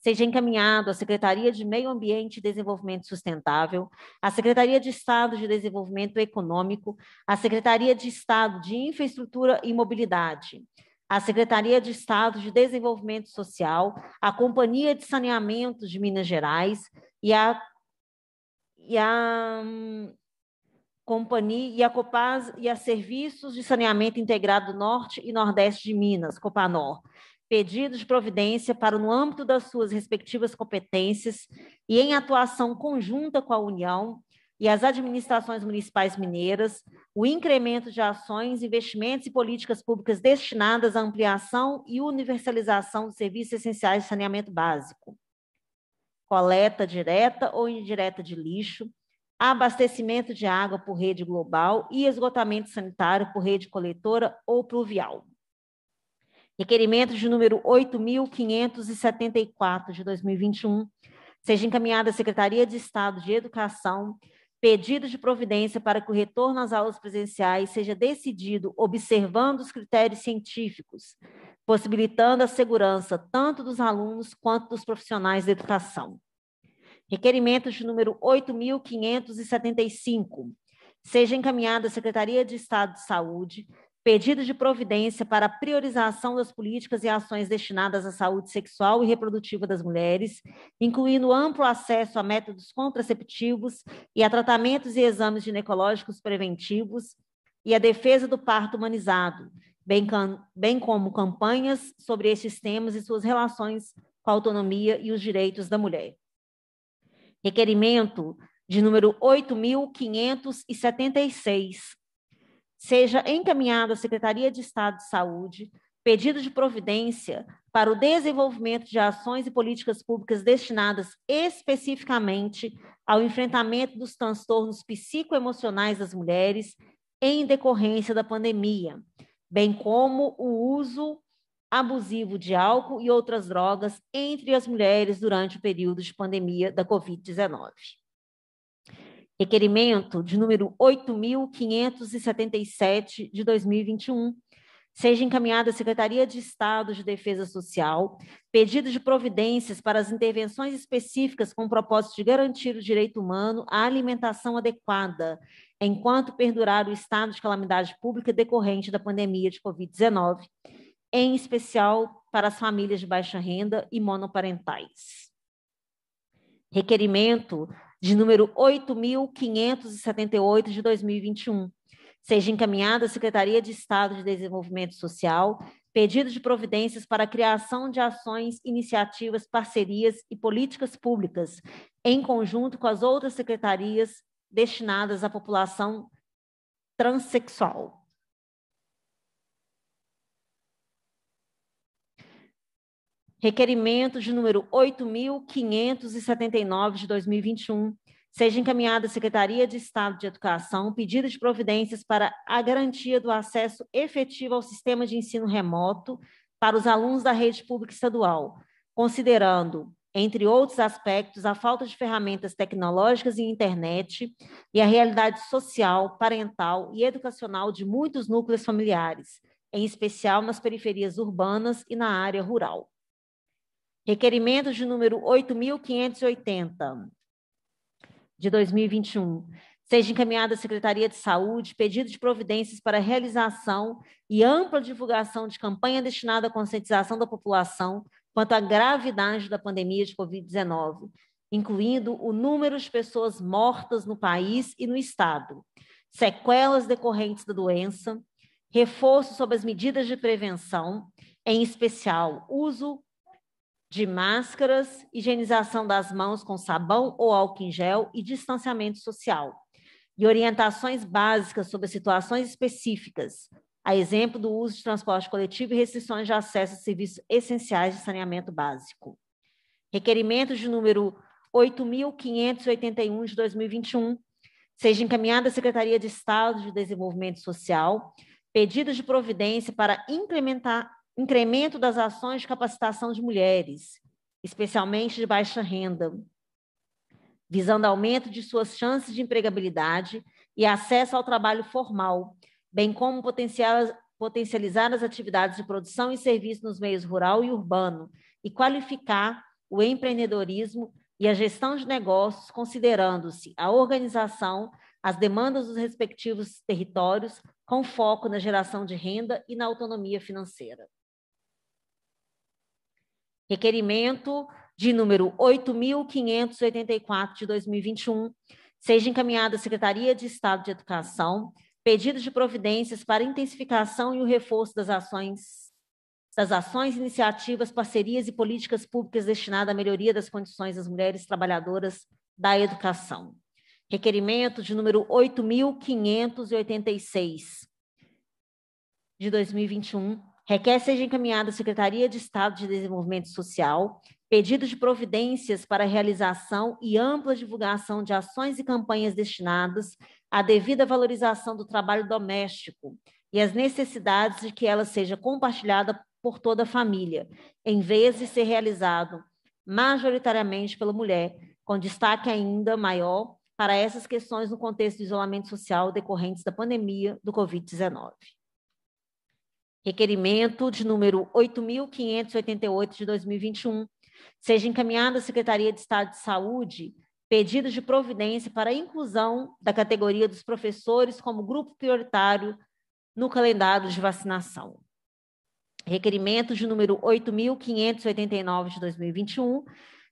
Speaker 1: seja encaminhado à Secretaria de Meio Ambiente e Desenvolvimento Sustentável, à Secretaria de Estado de Desenvolvimento Econômico, à Secretaria de Estado de Infraestrutura e Mobilidade, à Secretaria de Estado de Desenvolvimento Social, à Companhia de Saneamento de Minas Gerais e à, e hum, Companhia e à Copaz e a Serviços de Saneamento Integrado Norte e Nordeste de Minas, Copanor pedido de providência para, no âmbito das suas respectivas competências e em atuação conjunta com a União e as administrações municipais mineiras, o incremento de ações, investimentos e políticas públicas destinadas à ampliação e universalização dos serviços essenciais de saneamento básico, coleta direta ou indireta de lixo, abastecimento de água por rede global e esgotamento sanitário por rede coletora ou pluvial requerimento de número 8.574 de 2021, seja encaminhado à Secretaria de Estado de Educação pedido de providência para que o retorno às aulas presenciais seja decidido observando os critérios científicos, possibilitando a segurança tanto dos alunos quanto dos profissionais da educação. Requerimento de número 8.575. Seja encaminhado à Secretaria de Estado de Saúde pedido de providência para a priorização das políticas e ações destinadas à saúde sexual e reprodutiva das mulheres, incluindo amplo acesso a métodos contraceptivos e a tratamentos e exames ginecológicos preventivos e a defesa do parto humanizado, bem, bem como campanhas sobre esses temas e suas relações com a autonomia e os direitos da mulher. Requerimento de número 8576 seja encaminhado à Secretaria de Estado de Saúde pedido de providência para o desenvolvimento de ações e políticas públicas destinadas especificamente ao enfrentamento dos transtornos psicoemocionais das mulheres em decorrência da pandemia, bem como o uso abusivo de álcool e outras drogas entre as mulheres durante o período de pandemia da Covid-19 requerimento de número 8.577 de 2021, seja encaminhado à Secretaria de Estado de Defesa Social, pedido de providências para as intervenções específicas com o propósito de garantir o direito humano à alimentação adequada, enquanto perdurar o estado de calamidade pública decorrente da pandemia de Covid-19, em especial para as famílias de baixa renda e monoparentais. Requerimento de número 8.578 de 2021, seja encaminhada à Secretaria de Estado de Desenvolvimento Social, pedido de providências para a criação de ações, iniciativas, parcerias e políticas públicas, em conjunto com as outras secretarias destinadas à população transexual. requerimento de número 8.579 de 2021, seja encaminhada à Secretaria de Estado de Educação pedido de providências para a garantia do acesso efetivo ao sistema de ensino remoto para os alunos da rede pública estadual, considerando, entre outros aspectos, a falta de ferramentas tecnológicas e internet e a realidade social, parental e educacional de muitos núcleos familiares, em especial nas periferias urbanas e na área rural. Requerimento de número 8.580 de 2021. Seja encaminhado à Secretaria de Saúde pedido de providências para realização e ampla divulgação de campanha destinada à conscientização da população quanto à gravidade da pandemia de Covid-19, incluindo o número de pessoas mortas no país e no Estado, sequelas decorrentes da doença, reforço sobre as medidas de prevenção, em especial uso de máscaras, higienização das mãos com sabão ou álcool em gel e distanciamento social. E orientações básicas sobre situações específicas, a exemplo do uso de transporte coletivo e restrições de acesso a serviços essenciais de saneamento básico. Requerimento de número 8.581 de 2021, seja encaminhado à Secretaria de Estado de Desenvolvimento Social, pedido de providência para implementar incremento das ações de capacitação de mulheres, especialmente de baixa renda, visando aumento de suas chances de empregabilidade e acesso ao trabalho formal, bem como potencializar as atividades de produção e serviço nos meios rural e urbano e qualificar o empreendedorismo e a gestão de negócios, considerando-se a organização, as demandas dos respectivos territórios, com foco na geração de renda e na autonomia financeira. Requerimento de número 8.584 de 2021, seja encaminhado à Secretaria de Estado de Educação, pedido de providências para intensificação e o reforço das ações das ações, iniciativas, parcerias e políticas públicas destinadas à melhoria das condições das mulheres trabalhadoras da educação. Requerimento de número 8.586 de 2021, Requer seja encaminhada à Secretaria de Estado de Desenvolvimento Social pedido de providências para realização e ampla divulgação de ações e campanhas destinadas à devida valorização do trabalho doméstico e as necessidades de que ela seja compartilhada por toda a família, em vez de ser realizado majoritariamente pela mulher, com destaque ainda maior para essas questões no contexto do isolamento social decorrentes da pandemia do Covid-19. Requerimento de número 8.588 de 2021. Seja encaminhado à Secretaria de Estado de Saúde pedido de providência para a inclusão da categoria dos professores como grupo prioritário no calendário de vacinação. Requerimento de número 8.589 de 2021.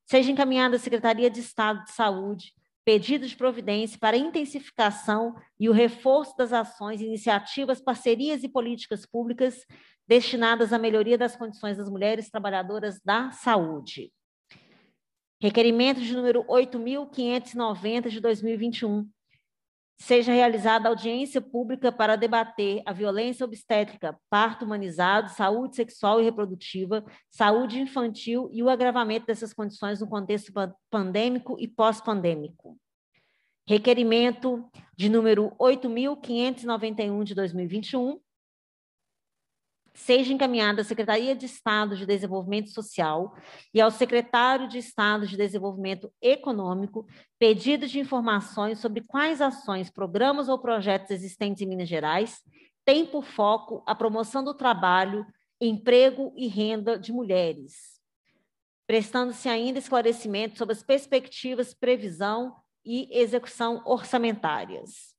Speaker 1: Seja encaminhado à Secretaria de Estado de Saúde pedido de providência para intensificação e o reforço das ações, iniciativas, parcerias e políticas públicas destinadas à melhoria das condições das mulheres trabalhadoras da saúde. Requerimento de número 8.590 de 2021, seja realizada audiência pública para debater a violência obstétrica, parto humanizado, saúde sexual e reprodutiva, saúde infantil e o agravamento dessas condições no contexto pandêmico e pós-pandêmico. Requerimento de número 8.591 de 2021, seja encaminhada à Secretaria de Estado de Desenvolvimento Social e ao Secretário de Estado de Desenvolvimento Econômico pedido de informações sobre quais ações, programas ou projetos existentes em Minas Gerais têm por foco a promoção do trabalho, emprego e renda de mulheres, prestando-se ainda esclarecimento sobre as perspectivas, previsão e execução orçamentárias.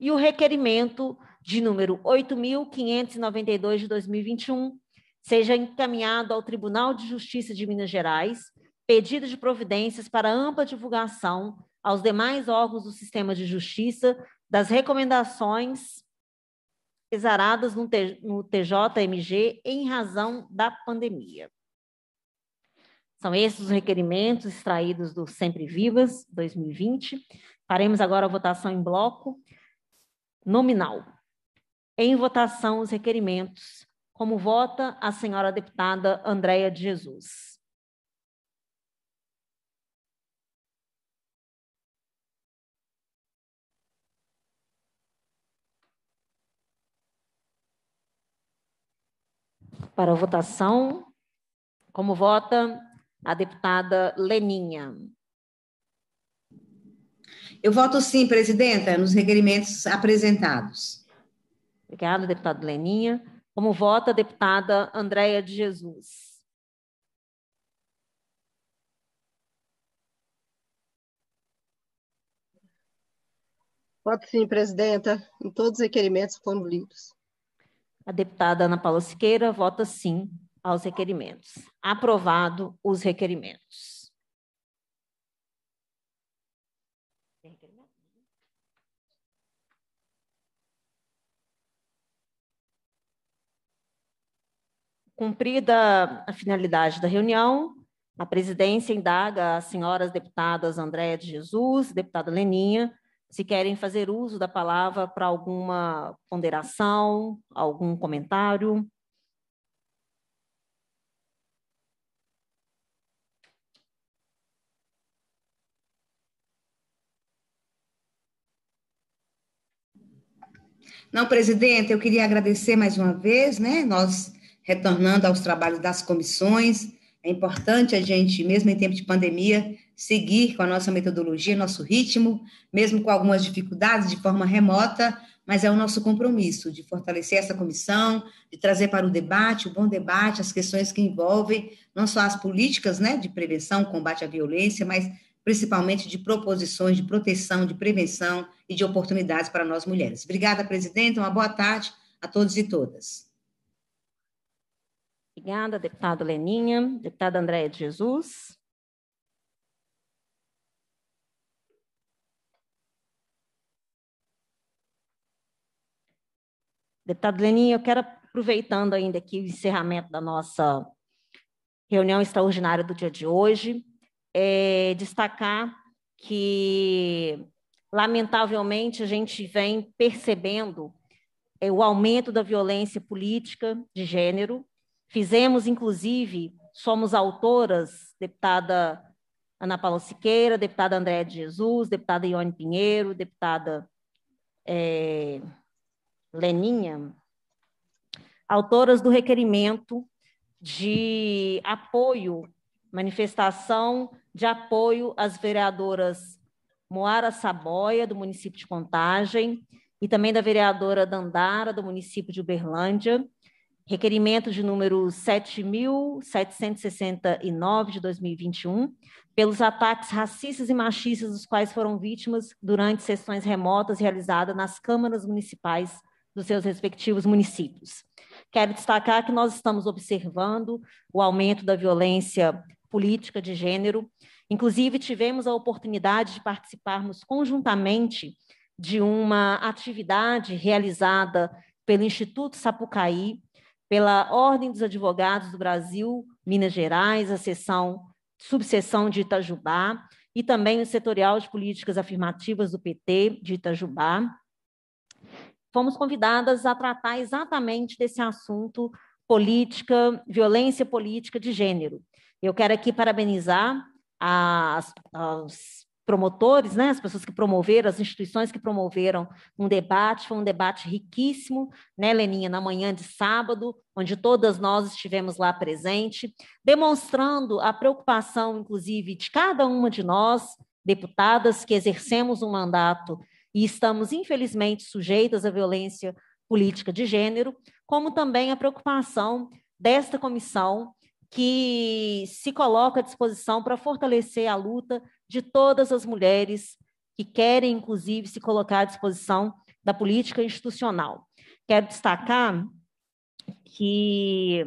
Speaker 1: E o requerimento de número 8.592 de 2021, seja encaminhado ao Tribunal de Justiça de Minas Gerais pedido de providências para ampla divulgação aos demais órgãos do sistema de justiça das recomendações exaradas no, TJMG em razão da pandemia. São esses os requerimentos extraídos do Sempre Vivas 2020. Faremos agora a votação em bloco nominal. Em votação os requerimentos. Como vota a senhora deputada Andréia de Jesus? Para a votação, como vota a deputada
Speaker 2: Leninha? Eu voto sim, presidenta, nos requerimentos apresentados. Obrigada, deputado Leninha. Como vota a
Speaker 1: deputada Andréia de Jesus? Voto sim, presidenta, em todos os requerimentos foram lidos. A deputada Ana Paula Siqueira vota sim aos requerimentos. Aprovado os requerimentos. Cumprida a finalidade da reunião, a presidência indaga as senhoras deputadas Andréa de Jesus, deputada Leninha, se querem fazer uso da palavra para alguma ponderação, algum comentário.
Speaker 2: Não, presidente, eu queria agradecer mais uma vez, né? Nós retornando aos trabalhos das comissões. É importante a gente, mesmo em tempo de pandemia, seguir com a nossa metodologia, nosso ritmo, mesmo com algumas dificuldades de forma remota, mas é o nosso compromisso de fortalecer essa comissão, de trazer para o debate, o bom debate, as questões que envolvem não só as políticas né, de prevenção, combate à violência, mas principalmente de proposições de proteção, de prevenção e de oportunidades para nós mulheres. Obrigada, presidente. Uma boa tarde a todos e todas.
Speaker 1: Obrigada, deputado Leninha. Deputada Andréia de Jesus. Deputado Leninha, eu quero, aproveitando ainda aqui o encerramento da nossa reunião extraordinária do dia de hoje, é, destacar que, lamentavelmente, a gente vem percebendo é, o aumento da violência política de gênero, Fizemos, inclusive, somos autoras, deputada Ana Paula Siqueira, deputada Andréa de Jesus, deputada Ione Pinheiro, deputada é, Leninha, autoras do requerimento de apoio, manifestação de apoio às vereadoras Moara Saboia, do município de Contagem, e também da vereadora Dandara, do município de Uberlândia, requerimento de número 7.769 de 2021, pelos ataques racistas e machistas dos quais foram vítimas durante sessões remotas realizadas nas câmaras municipais dos seus respectivos municípios. Quero destacar que nós estamos observando o aumento da violência política de gênero. Inclusive, tivemos a oportunidade de participarmos conjuntamente de uma atividade realizada pelo Instituto Sapucaí, pela Ordem dos Advogados do Brasil, Minas Gerais, a seção, subseção de Itajubá, e também o setorial de políticas afirmativas do PT de Itajubá. Fomos convidadas a tratar exatamente desse assunto política, violência política de gênero. Eu quero aqui parabenizar as, as promotores, né, as pessoas que promoveram, as instituições que promoveram um debate, foi um debate riquíssimo, né, Leninha, na manhã de sábado, onde todas nós estivemos lá presente, demonstrando a preocupação, inclusive, de cada uma de nós, deputadas, que exercemos um mandato e estamos, infelizmente, sujeitas à violência política de gênero, como também a preocupação desta comissão que se coloca à disposição para fortalecer a luta de todas as mulheres que querem, inclusive, se colocar à disposição da política institucional. Quero destacar que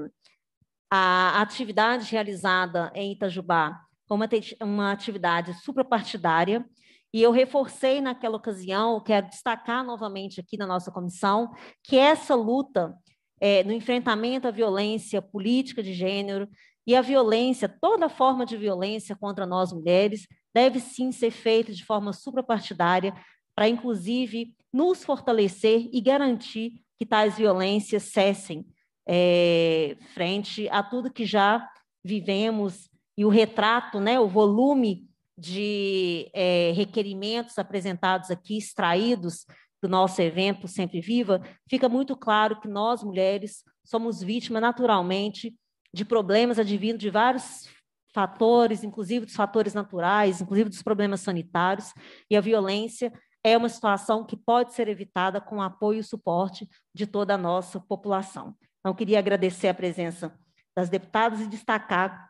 Speaker 1: a atividade realizada em Itajubá foi uma, atividade suprapartidária, e eu reforcei naquela ocasião, quero destacar novamente aqui na nossa comissão, que essa luta é, no enfrentamento à violência política de gênero, e a violência, toda forma de violência contra nós mulheres, deve sim ser feita de forma suprapartidária, para inclusive nos fortalecer e garantir que tais violências cessem é, frente a tudo que já vivemos e o retrato, né, o volume de é, requerimentos apresentados aqui, extraídos do nosso evento Sempre Viva, fica muito claro que nós, mulheres, somos vítimas naturalmente de problemas advindos de vários fatores, inclusive dos fatores naturais, inclusive dos problemas sanitários, e a violência é uma situação que pode ser evitada com o apoio e suporte de toda a nossa população. Então, queria agradecer a presença das deputadas e destacar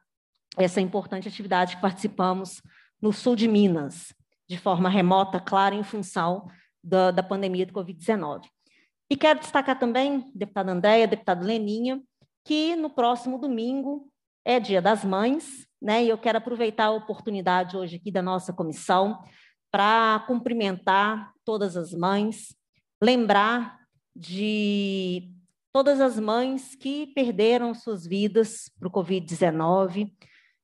Speaker 1: essa importante atividade que participamos no sul de Minas, de forma remota, clara, em função da, da pandemia do Covid-19. E quero destacar também, deputada Andréia, deputado Leninha, que no próximo domingo é Dia das Mães, né? E eu quero aproveitar a oportunidade hoje aqui da nossa comissão para cumprimentar todas as mães, lembrar de todas as mães que perderam suas vidas para o Covid-19.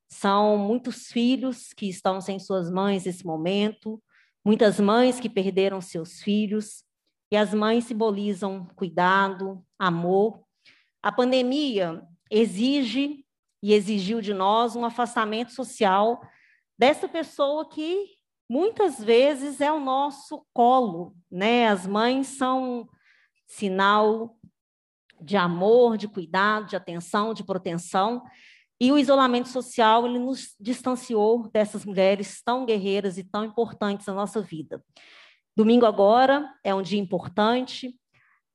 Speaker 1: São muitos filhos que estão sem suas mães nesse momento, muitas mães que perderam seus filhos, e as mães simbolizam cuidado, amor a pandemia exige e exigiu de nós um afastamento social dessa pessoa que muitas vezes é o nosso colo, né? As mães são sinal de amor, de cuidado, de atenção, de proteção. E o isolamento social ele nos distanciou dessas mulheres tão guerreiras e tão importantes na nossa vida. Domingo agora é um dia importante,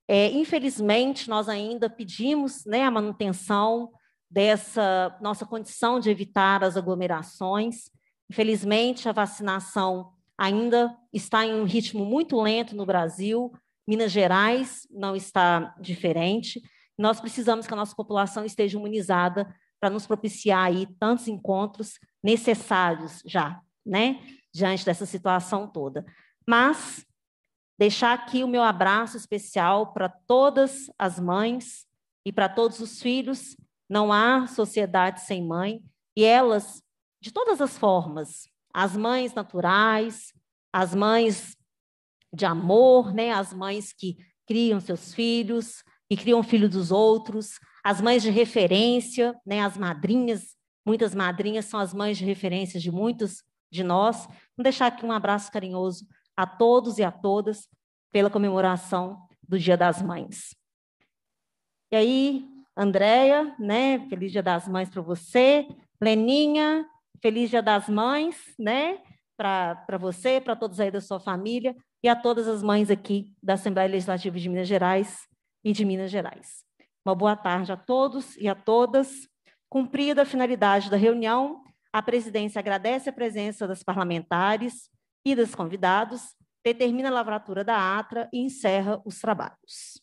Speaker 1: é, infelizmente, nós ainda pedimos né, a manutenção dessa nossa condição de evitar as aglomerações. Infelizmente, a vacinação ainda está em um ritmo muito lento no Brasil, Minas Gerais não está diferente. Nós precisamos que a nossa população esteja imunizada para nos propiciar aí tantos encontros necessários já, né, diante dessa situação toda. Mas deixar aqui o meu abraço especial para todas as mães e para todos os filhos. Não há sociedade sem mãe, e elas, de todas as formas, as mães naturais, as mães de amor, né? as mães que criam seus filhos e criam filhos dos outros, as mães de referência, né? as madrinhas, muitas madrinhas são as mães de referência de muitos de nós. Vou deixar aqui um abraço carinhoso a todos e a todas pela comemoração do Dia das Mães. E aí, Andréia, né? Feliz Dia das Mães para você. Leninha, feliz Dia das Mães, né? Para você, para todos aí da sua família e a todas as mães aqui da Assembleia Legislativa de Minas Gerais e de Minas Gerais. Uma boa tarde a todos e a todas. Cumprida a finalidade da reunião, a presidência agradece a presença das parlamentares e dos convidados determina a lavratura da atra e encerra os trabalhos.